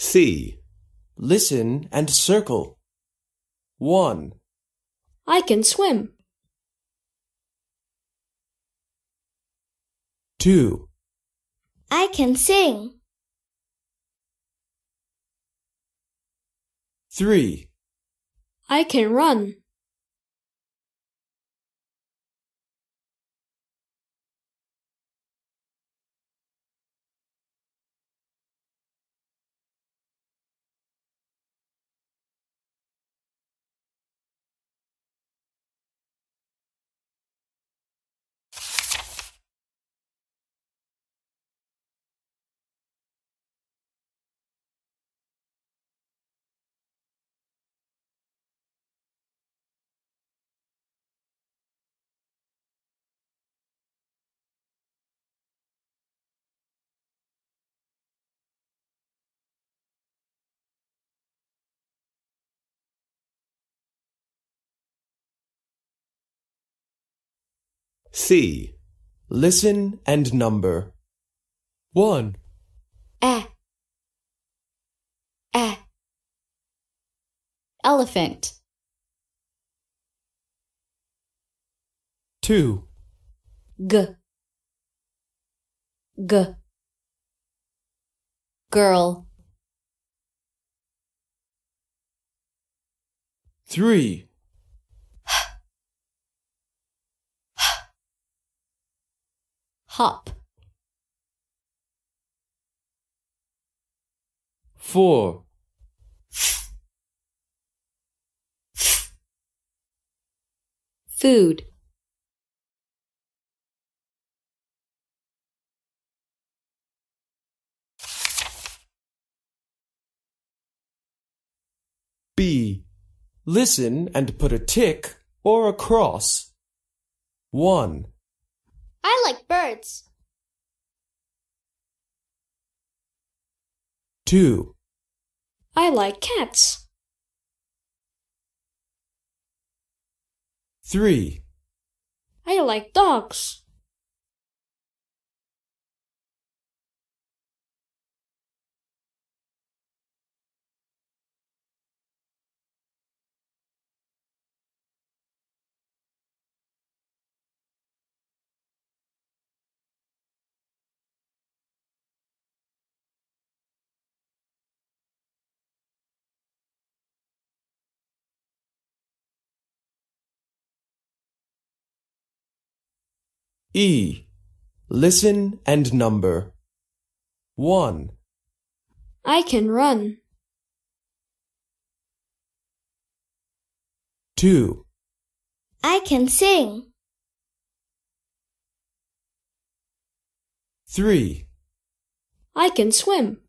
C. Listen and circle. 1. I can swim. 2. I can sing. 3. I can run. C. Listen and number. 1. E. E. Elephant. 2. G. G. Girl. 3. hop. 4 food B listen and put a tick or a cross 1 I like birds. 2. I like cats. 3. I like dogs. E. Listen and number. 1. I can run. 2. I can sing. 3. I can swim.